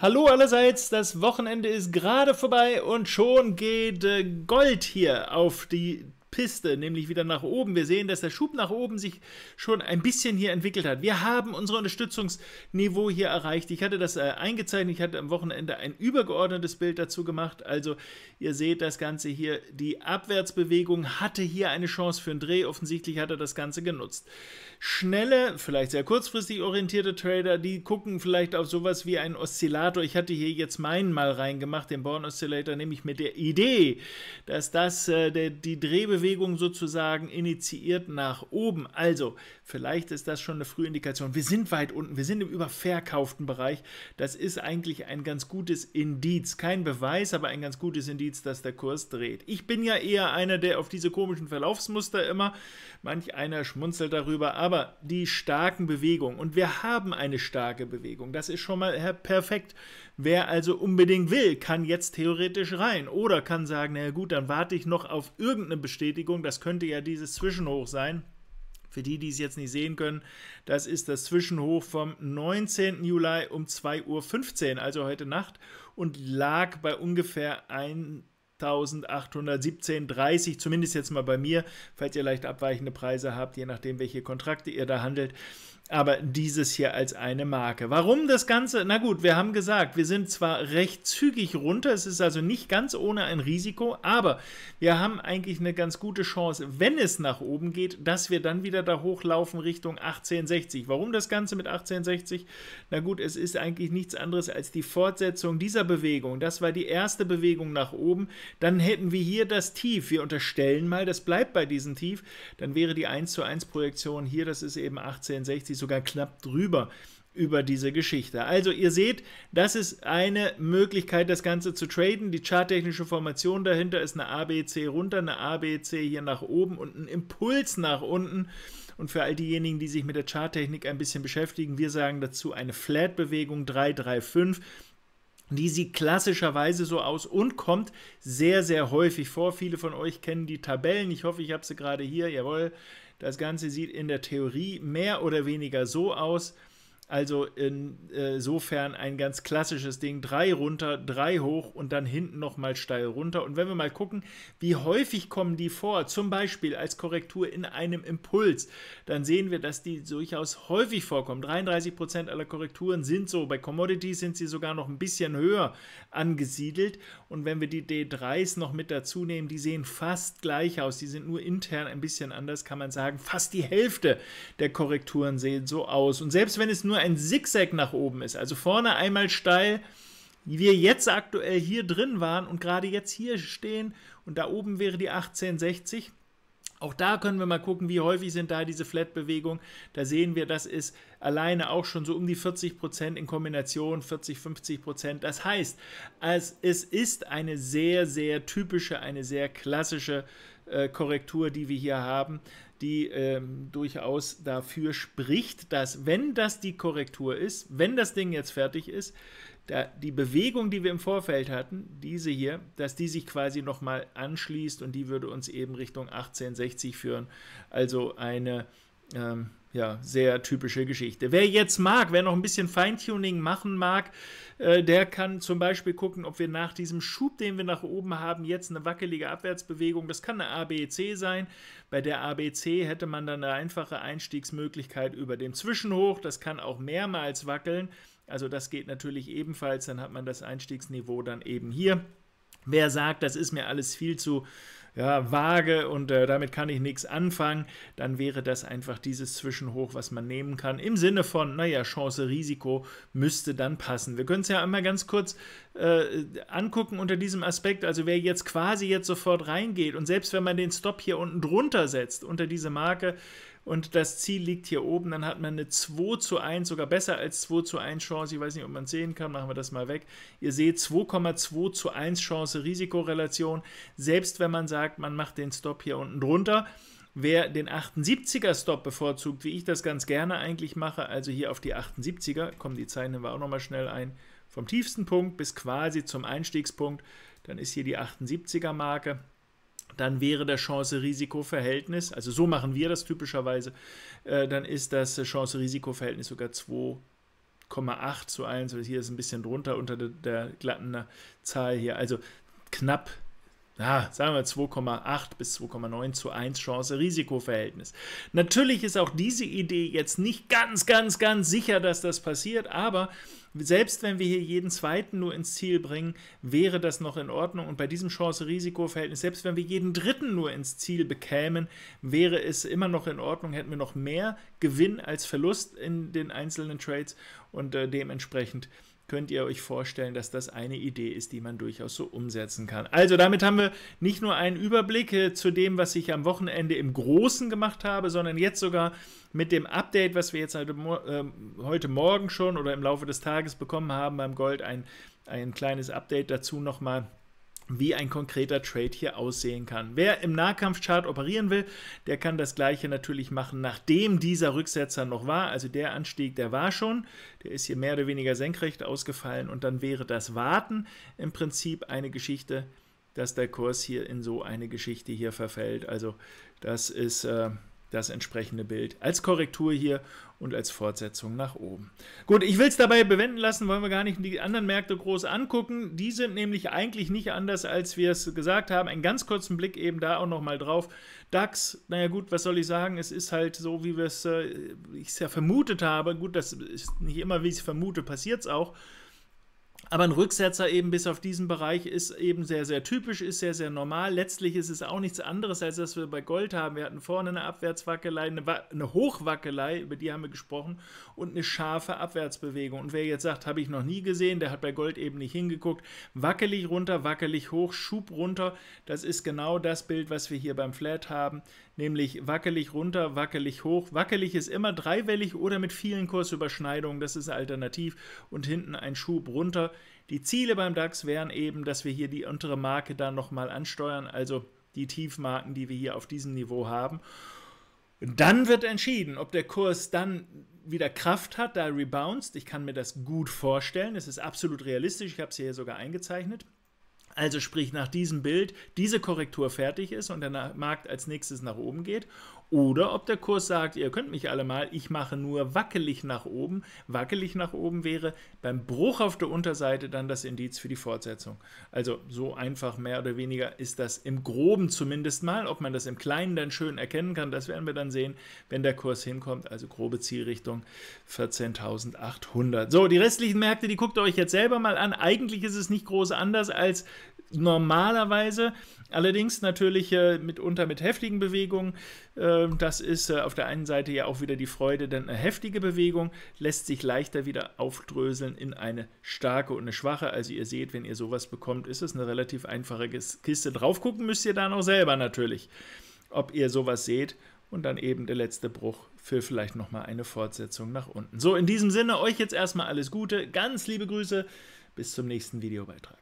Hallo allerseits, das Wochenende ist gerade vorbei und schon geht äh, Gold hier auf die Piste, nämlich wieder nach oben. Wir sehen, dass der Schub nach oben sich schon ein bisschen hier entwickelt hat. Wir haben unser Unterstützungsniveau hier erreicht. Ich hatte das äh, eingezeichnet, ich hatte am Wochenende ein übergeordnetes Bild dazu gemacht. Also ihr seht das Ganze hier, die Abwärtsbewegung hatte hier eine Chance für einen Dreh. Offensichtlich hat er das Ganze genutzt. Schnelle, vielleicht sehr kurzfristig orientierte Trader, die gucken vielleicht auf sowas wie einen Oszillator. Ich hatte hier jetzt meinen mal reingemacht, den Born Oscillator, nämlich mit der Idee, dass das äh, der, die Drehbewegung Gegenbewegung sozusagen initiiert nach oben. Also vielleicht ist das schon eine Frühindikation. Wir sind weit unten, wir sind im überverkauften Bereich. Das ist eigentlich ein ganz gutes Indiz. Kein Beweis, aber ein ganz gutes Indiz, dass der Kurs dreht. Ich bin ja eher einer, der auf diese komischen Verlaufsmuster immer, manch einer schmunzelt darüber, aber die starken Bewegungen. Und wir haben eine starke Bewegung. Das ist schon mal perfekt. Wer also unbedingt will, kann jetzt theoretisch rein oder kann sagen, na gut, dann warte ich noch auf irgendeine Bestätigung, das könnte ja dieses Zwischenhoch sein. Für die, die es jetzt nicht sehen können, das ist das Zwischenhoch vom 19. Juli um 2.15 Uhr, also heute Nacht, und lag bei ungefähr 1817,30, zumindest jetzt mal bei mir, falls ihr leicht abweichende Preise habt, je nachdem, welche Kontrakte ihr da handelt, aber dieses hier als eine Marke. Warum das Ganze? Na gut, wir haben gesagt, wir sind zwar recht zügig runter, es ist also nicht ganz ohne ein Risiko, aber wir haben eigentlich eine ganz gute Chance, wenn es nach oben geht, dass wir dann wieder da hochlaufen Richtung 1860. Warum das Ganze mit 1860? Na gut, es ist eigentlich nichts anderes als die Fortsetzung dieser Bewegung. Das war die erste Bewegung nach oben. Dann hätten wir hier das Tief. Wir unterstellen mal, das bleibt bei diesem Tief. Dann wäre die 1 zu 1 Projektion hier, das ist eben 1860 sogar knapp drüber über diese Geschichte. Also ihr seht, das ist eine Möglichkeit, das Ganze zu traden. Die charttechnische Formation dahinter ist eine ABC runter, eine ABC hier nach oben und ein Impuls nach unten. Und für all diejenigen, die sich mit der Charttechnik ein bisschen beschäftigen, wir sagen dazu eine Flat-Bewegung 335 die sieht klassischerweise so aus und kommt sehr, sehr häufig vor. Viele von euch kennen die Tabellen. Ich hoffe, ich habe sie gerade hier. Jawohl, das Ganze sieht in der Theorie mehr oder weniger so aus, also insofern äh, ein ganz klassisches Ding. Drei runter, drei hoch und dann hinten nochmal steil runter. Und wenn wir mal gucken, wie häufig kommen die vor, zum Beispiel als Korrektur in einem Impuls, dann sehen wir, dass die durchaus häufig vorkommen. 33% Prozent aller Korrekturen sind so. Bei Commodities sind sie sogar noch ein bisschen höher angesiedelt. Und wenn wir die D3s noch mit dazu nehmen, die sehen fast gleich aus. Die sind nur intern ein bisschen anders, kann man sagen. Fast die Hälfte der Korrekturen sehen so aus. Und selbst wenn es nur ein Zickzack nach oben ist, also vorne einmal steil, wie wir jetzt aktuell hier drin waren und gerade jetzt hier stehen und da oben wäre die 1860. Auch da können wir mal gucken, wie häufig sind da diese Flat-Bewegungen. Da sehen wir, das ist alleine auch schon so um die 40% Prozent in Kombination, 40, 50%. Prozent. Das heißt, es ist eine sehr, sehr typische, eine sehr klassische Korrektur, die wir hier haben, die ähm, durchaus dafür spricht, dass wenn das die Korrektur ist, wenn das Ding jetzt fertig ist, da, die Bewegung, die wir im Vorfeld hatten, diese hier, dass die sich quasi nochmal anschließt und die würde uns eben Richtung 1860 führen. Also eine ähm, ja, sehr typische Geschichte. Wer jetzt mag, wer noch ein bisschen Feintuning machen mag, äh, der kann zum Beispiel gucken, ob wir nach diesem Schub, den wir nach oben haben, jetzt eine wackelige Abwärtsbewegung, das kann eine ABC sein. Bei der ABC hätte man dann eine einfache Einstiegsmöglichkeit über dem Zwischenhoch, das kann auch mehrmals wackeln. Also das geht natürlich ebenfalls, dann hat man das Einstiegsniveau dann eben hier. Wer sagt, das ist mir alles viel zu ja, vage und äh, damit kann ich nichts anfangen, dann wäre das einfach dieses Zwischenhoch, was man nehmen kann. Im Sinne von, naja, Chance, Risiko müsste dann passen. Wir können es ja einmal ganz kurz äh, angucken unter diesem Aspekt. Also wer jetzt quasi jetzt sofort reingeht und selbst wenn man den Stop hier unten drunter setzt, unter diese Marke, und das Ziel liegt hier oben, dann hat man eine 2 zu 1, sogar besser als 2 zu 1 Chance. Ich weiß nicht, ob man es sehen kann, machen wir das mal weg. Ihr seht 2,2 zu 1 Chance Risikorelation. Selbst wenn man sagt, man macht den Stop hier unten drunter. Wer den 78er Stop bevorzugt, wie ich das ganz gerne eigentlich mache, also hier auf die 78er, kommen die Zeichen wir auch nochmal schnell ein, vom tiefsten Punkt bis quasi zum Einstiegspunkt, dann ist hier die 78er Marke dann wäre das Chance-Risiko-Verhältnis, also so machen wir das typischerweise, äh, dann ist das Chance-Risiko-Verhältnis sogar 2,8 zu 1, oder hier ist ein bisschen drunter unter der, der glatten Zahl hier, also knapp ja, sagen wir 2,8 bis 2,9 zu 1 Chance-Risiko-Verhältnis. Natürlich ist auch diese Idee jetzt nicht ganz, ganz, ganz sicher, dass das passiert, aber selbst wenn wir hier jeden zweiten nur ins Ziel bringen, wäre das noch in Ordnung. Und bei diesem Chance-Risiko-Verhältnis, selbst wenn wir jeden dritten nur ins Ziel bekämen, wäre es immer noch in Ordnung. Hätten wir noch mehr Gewinn als Verlust in den einzelnen Trades und äh, dementsprechend könnt ihr euch vorstellen, dass das eine Idee ist, die man durchaus so umsetzen kann. Also damit haben wir nicht nur einen Überblick äh, zu dem, was ich am Wochenende im Großen gemacht habe, sondern jetzt sogar mit dem Update, was wir jetzt heute, halt äh, heute Morgen schon oder im Laufe des Tages bekommen haben beim Gold, ein, ein kleines Update dazu nochmal wie ein konkreter Trade hier aussehen kann. Wer im Nahkampfchart operieren will, der kann das gleiche natürlich machen, nachdem dieser Rücksetzer noch war. Also der Anstieg, der war schon, der ist hier mehr oder weniger senkrecht ausgefallen und dann wäre das Warten im Prinzip eine Geschichte, dass der Kurs hier in so eine Geschichte hier verfällt. Also das ist... Äh, das entsprechende Bild als Korrektur hier und als Fortsetzung nach oben. Gut, ich will es dabei bewenden lassen, wollen wir gar nicht die anderen Märkte groß angucken. Die sind nämlich eigentlich nicht anders, als wir es gesagt haben. Einen ganz kurzen Blick eben da auch nochmal drauf. DAX, naja gut, was soll ich sagen? Es ist halt so, wie wir es, äh, ich es ja vermutet habe. Gut, das ist nicht immer, wie ich es vermute, passiert es auch. Aber ein Rücksetzer eben bis auf diesen Bereich ist eben sehr, sehr typisch, ist sehr, sehr normal. Letztlich ist es auch nichts anderes, als dass wir bei Gold haben. Wir hatten vorne eine Abwärtswackelei, eine, eine Hochwackelei, über die haben wir gesprochen, und eine scharfe Abwärtsbewegung. Und wer jetzt sagt, habe ich noch nie gesehen, der hat bei Gold eben nicht hingeguckt. Wackelig runter, wackelig hoch, Schub runter. Das ist genau das Bild, was wir hier beim Flat haben nämlich wackelig runter, wackelig hoch. Wackelig ist immer dreiwellig oder mit vielen Kursüberschneidungen, das ist alternativ und hinten ein Schub runter. Die Ziele beim DAX wären eben, dass wir hier die untere Marke dann nochmal ansteuern, also die Tiefmarken, die wir hier auf diesem Niveau haben. Dann wird entschieden, ob der Kurs dann wieder Kraft hat, da rebounced. Ich kann mir das gut vorstellen. Es ist absolut realistisch. Ich habe es hier sogar eingezeichnet. Also sprich nach diesem Bild diese Korrektur fertig ist und der Markt als nächstes nach oben geht oder ob der Kurs sagt, ihr könnt mich alle mal, ich mache nur wackelig nach oben. Wackelig nach oben wäre beim Bruch auf der Unterseite dann das Indiz für die Fortsetzung. Also so einfach mehr oder weniger ist das im groben zumindest mal. Ob man das im kleinen dann schön erkennen kann, das werden wir dann sehen, wenn der Kurs hinkommt. Also grobe Zielrichtung 14.800. So, die restlichen Märkte, die guckt ihr euch jetzt selber mal an. Eigentlich ist es nicht groß anders als Normalerweise, allerdings natürlich äh, mitunter mit heftigen Bewegungen. Äh, das ist äh, auf der einen Seite ja auch wieder die Freude, denn eine heftige Bewegung lässt sich leichter wieder aufdröseln in eine starke und eine schwache. Also ihr seht, wenn ihr sowas bekommt, ist es eine relativ einfache Kiste. Drauf gucken müsst ihr da noch selber natürlich, ob ihr sowas seht. Und dann eben der letzte Bruch für vielleicht nochmal eine Fortsetzung nach unten. So, in diesem Sinne, euch jetzt erstmal alles Gute. Ganz liebe Grüße. Bis zum nächsten Videobeitrag.